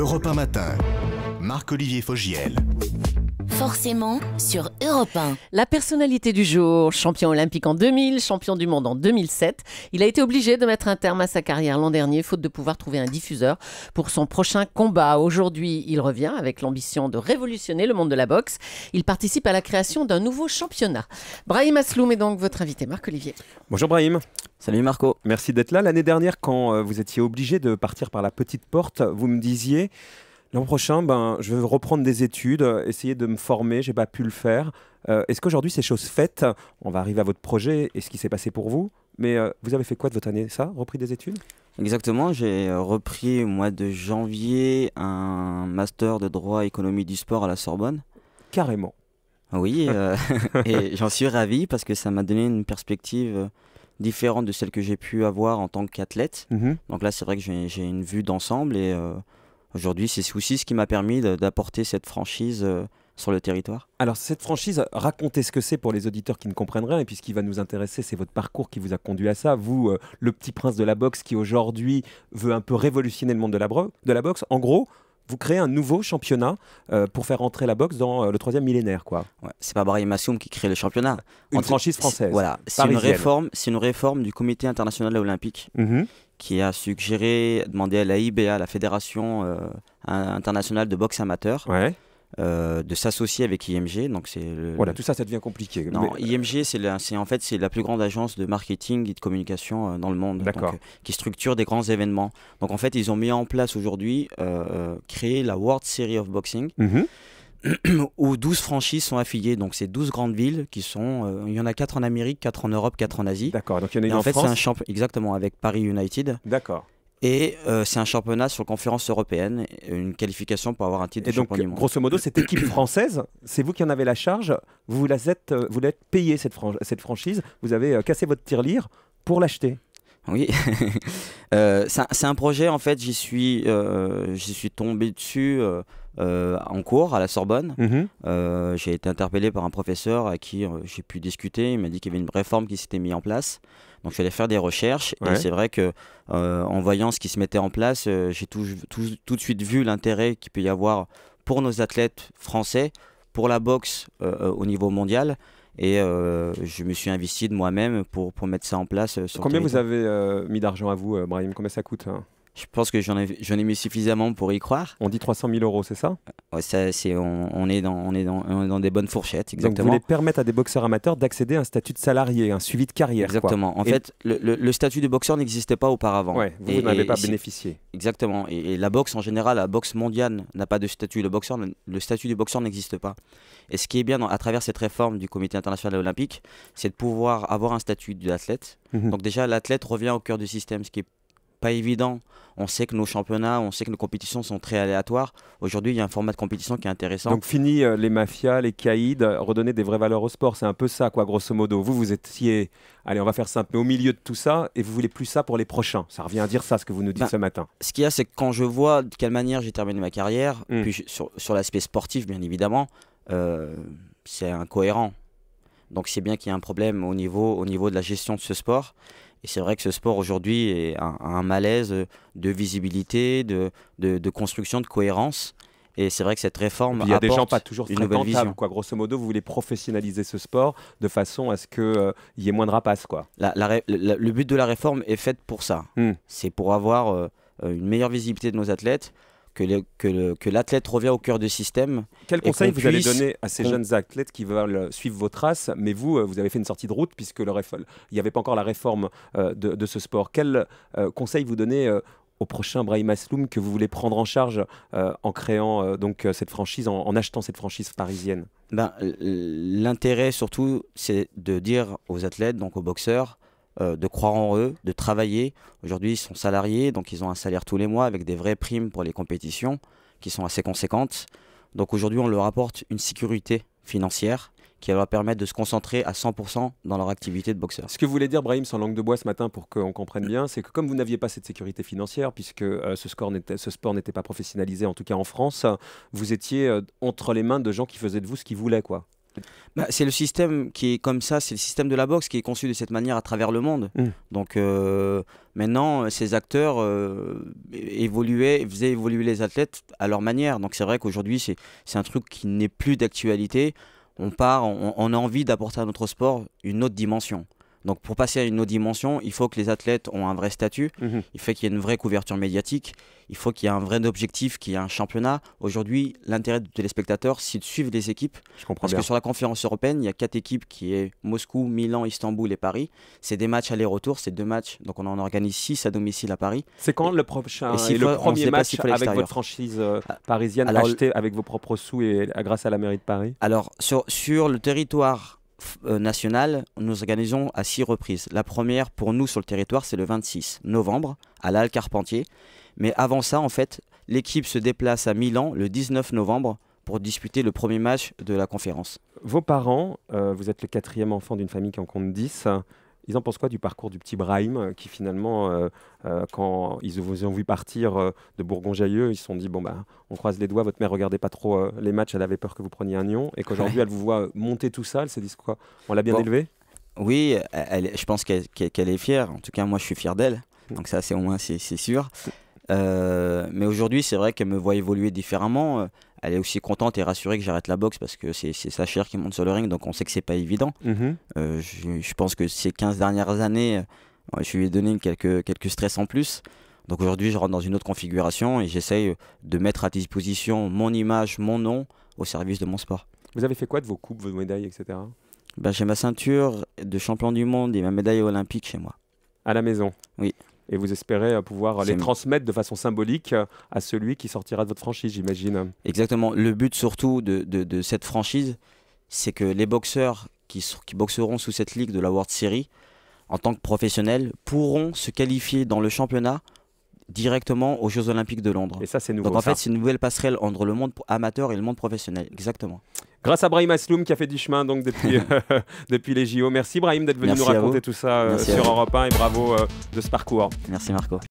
Europe 1 Matin, Marc-Olivier Fogiel forcément sur Europe La personnalité du jour, champion olympique en 2000, champion du monde en 2007, il a été obligé de mettre un terme à sa carrière l'an dernier, faute de pouvoir trouver un diffuseur pour son prochain combat. Aujourd'hui, il revient avec l'ambition de révolutionner le monde de la boxe. Il participe à la création d'un nouveau championnat. Brahim Asloum est donc votre invité, Marc-Olivier. Bonjour Brahim. Salut Marco. Merci d'être là. L'année dernière, quand euh, vous étiez obligé de partir par la petite porte, vous me disiez L'an prochain, ben, je veux reprendre des études, essayer de me former, j'ai pas pu le faire. Euh, est-ce qu'aujourd'hui, ces choses faites, On va arriver à votre projet et ce qui s'est passé pour vous. Mais euh, vous avez fait quoi de votre année Ça Repris des études Exactement, j'ai euh, repris au mois de janvier un master de droit économie du sport à la Sorbonne. Carrément. Oui, et j'en suis ravi parce que ça m'a donné une perspective différente de celle que j'ai pu avoir en tant qu'athlète. Mhm. Donc là, c'est vrai que j'ai une vue d'ensemble et Aujourd'hui, c'est aussi ce qui m'a permis d'apporter cette franchise euh, sur le territoire. Alors cette franchise, racontez ce que c'est pour les auditeurs qui ne comprennent rien, et puis ce qui va nous intéresser, c'est votre parcours qui vous a conduit à ça. Vous, euh, le petit prince de la boxe qui aujourd'hui veut un peu révolutionner le monde de la boxe, en gros, vous créez un nouveau championnat euh, pour faire entrer la boxe dans euh, le troisième millénaire. quoi. c'est pas Barry Massoum qui crée le championnat. Une franchise française. Voilà, c'est une, réforme, une réforme du Comité international olympique mhm. qui a suggéré, demandé à la IBA, la Fédération euh, internationale de boxe amateur. Euh, de s'associer avec IMG. Donc c'est voilà, tout ça, ça devient compliqué. Non, IMG, euh, c'est en fait c'est la plus grande agence de marketing et de communication euh, dans le monde, qui structure des grands événements. Donc en fait, ils ont mis en place aujourd'hui, créé la World Series of Boxing. Mhm. où 12 franchises sont affiliées. Donc, c'est 12 grandes villes qui sont. il y en a 4 en Amérique, 4 en Europe, 4 en Asie. D'accord. Donc, il y en a une en, fait, c'est un champ. Exactement, avec Paris United. D'accord. Et euh, c'est un championnat sur conférence européenne, une qualification pour avoir un titre de donc, champion du monde. Grosso modo, cette équipe française, c'est vous qui en avez la charge, vous l'êtes, euh, vous l'êtes payé cette, franchise, vous avez euh, cassé votre tirelire pour l'acheter. Oui, euh, c'est un projet en fait, j'y suis, euh, suis tombé dessus euh, en cours à la Sorbonne. Mm-hmm. j'ai été interpellé par un professeur à qui j'ai pu discuter, il m'a dit qu'il y avait une réforme qui s'était mise en place. Donc je faire des recherches et c'est vrai que en voyant ce qui se mettait en place, j'ai tout, de suite vu l'intérêt qu'il peut y avoir pour nos athlètes français, pour la boxe au niveau mondial. Et euh, je me suis investi de moi-même pour, mettre ça en place. Euh, sur Combien vous avez euh, mis d'argent à vous, Brahim Combien ça coûte hein? Je pense que j'en ai, ai, mis suffisamment pour y croire. On dit 300 000 euros, c'est ça, ouais, ça on, est dans, on, est dans, dans des bonnes fourchettes, exactement. Donc vous voulez permettre à des boxeurs amateurs d'accéder à un statut de salarié, un suivi de carrière. Exactement. En fait, le, statut de boxeur n'existait pas auparavant. Ouais, vous, n'avez pas bénéficié. Exactement. Et, la boxe en général, la boxe mondiale n'a pas de statut. Le, boxeur, le statut du boxeur n'existe pas. Et ce qui est bien à travers cette réforme du Comité international olympique, c'est de pouvoir avoir un statut d'athlète. Mhm. Donc déjà, l'athlète revient au cœur du système, ce qui est pas évident. On sait que nos championnats, on sait que nos compétitions sont très aléatoires. Aujourd'hui, il y a un format de compétition qui est intéressant. Donc fini euh, les mafias, les caïds, euh, redonner des vraies valeurs au sport, c'est un peu ça, quoi, grosso modo. Vous, vous étiez, allez, on va faire simple, mais au milieu de tout ça, et vous voulez plus ça pour les prochains. Ça revient à dire ça, ce que vous nous dites bah, ce matin. Ce qu'il y a, c'est que quand je vois de quelle manière j'ai terminé ma carrière, hmm. puis sur, l'aspect sportif, bien évidemment, euh, c'est incohérent. Donc c'est bien qu'il y a un problème au niveau, au niveau de la gestion de ce sport. Et c'est vrai que ce sport aujourd'hui a, un, malaise de visibilité, de, de, construction, de cohérence. Et c'est vrai que cette réforme. Il y a des gens pas toujours une nouvelle vision. Quoi. Grosso modo, vous voulez professionnaliser ce sport de façon à ce qu'il euh, il y ait moins de rapaces. Quoi. le but de la réforme est fait pour ça. Hmm. C'est pour avoir euh, une meilleure visibilité de nos athlètes, que, l'athlète revient au cœur du système. Quel conseil vous allez donner à ces jeunes athlètes qui veulent euh, suivre vos traces, mais vous, euh, vous avez fait une sortie de route puisque le réf... il n'y avait pas encore la réforme euh, de, ce sport. Quel conseil vous donnez au prochain Brahim Asloum que vous voulez prendre en charge en créant donc cette franchise, en, en, achetant cette franchise parisienne ben, L'intérêt surtout, c'est de dire aux athlètes, donc aux boxeurs, euh, de croire en eux, de travailler. Aujourd'hui, ils sont salariés, donc ils ont un salaire tous les mois avec des vraies primes pour les compétitions qui sont assez conséquentes. Donc aujourd'hui, on leur apporte une sécurité financière qui va leur permettre de se concentrer à 100% dans leur activité de boxeur. Ce que vous voulez dire, Brahim, sans langue de bois ce matin, pour qu'on comprenne bien, c'est que comme vous n'aviez pas cette sécurité financière, puisque euh, ce, sport n'était pas professionnalisé, en tout cas en France, vous étiez euh, entre les mains de gens qui faisaient de vous ce qu'ils voulaient, quoi. Bah, c'est le système qui est comme ça, c'est le système de la boxe qui est conçu de cette manière à travers le monde. Mm. Donc euh, maintenant, ces acteurs euh, évoluaient, faisaient évoluer les athlètes à leur manière. Donc c'est vrai qu'aujourd'hui, c'est un truc qui n'est plus d'actualité. On part, on a envie d'apporter à notre sport une autre dimension. Donc pour passer à une autre dimension, il faut que les athlètes ont un vrai statut, mhm. il faut qu'il y ait une vraie couverture médiatique, il faut qu'il y ait un vrai objectif, qu'il y ait un championnat. Aujourd'hui, l'intérêt du téléspectateur, c'est de suivre les équipes. Je comprends parce que sur la conférence européenne, il y a quatre équipes qui est Moscou, Milan, Istanbul et Paris. C'est des matchs aller-retour, c'est deux matchs. Donc on en organise six à domicile à Paris. C'est quand le prochain et, le premier match avec votre franchise euh, ah, parisienne avec vos propres sous et grâce à la mairie de Paris Alors sur, sur le territoire euh, national, nous organisons à six reprises. La première pour nous sur le territoire, c'est le 26 novembre à l'Al Carpentier. Mais avant ça, en fait, l'équipe se déplace à Milan le 19 novembre pour disputer le premier match de la conférence. Vos parents, euh, vous êtes le quatrième enfant d'une famille qui en compte 10. Ils en pensent quoi du parcours du petit Brahim euh, qui finalement, euh, euh, quand ils vous ont vu partir de bourgogne jailleux ils se sont dit bon bah on croise les doigts, votre mère regardait pas trop les matchs, elle avait peur que vous preniez un nion. et qu'aujourd'hui elle vous voit monter tout ça, elle se dit quoi On l'a bien élevée élevé Oui, elle, je pense qu'elle est fière. En tout cas, moi je suis fier d'elle. Hmm. Donc ça c'est au moins c'est sûr. Euh, mais aujourd'hui, c'est vrai qu'elle me voit évoluer différemment. Euh, elle est aussi contente et rassurée que j'arrête la boxe parce que c'est sa chair qui monte sur le ring, donc on sait que c'est pas évident. Mhm. Euh, je, pense que ces 15 dernières années, je lui ai donné quelques, quelques stress en plus. Donc aujourd'hui, je rentre dans une autre configuration et j'essaye de mettre à disposition mon image, mon nom au service de mon sport. Vous avez fait quoi de vos coupes, vos médailles, etc. Ben, bah, j'ai ma ceinture de champion du monde et ma médaille olympique chez moi. À la maison Oui et vous espérez euh, pouvoir euh, les transmettre de façon symbolique euh, à celui qui sortira de votre franchise, j'imagine. Exactement. Le but surtout de, cette franchise, c'est que les boxeurs qui, qui boxeront sous cette ligue de la World Series, en tant que professionnels, pourront se qualifier dans le championnat directement aux Jeux Olympiques de Londres. Et ça, c'est nouveau. Donc en fait, c'est une nouvelle passerelle entre le monde amateur et le monde professionnel. Exactement. Grâce à Brahim Asloum qui a fait du chemin donc depuis, euh, depuis les JO. Merci Brahim d'être venu nous raconter tout ça euh, sur Europe 1 et bravo euh, de ce parcours. Merci Marco.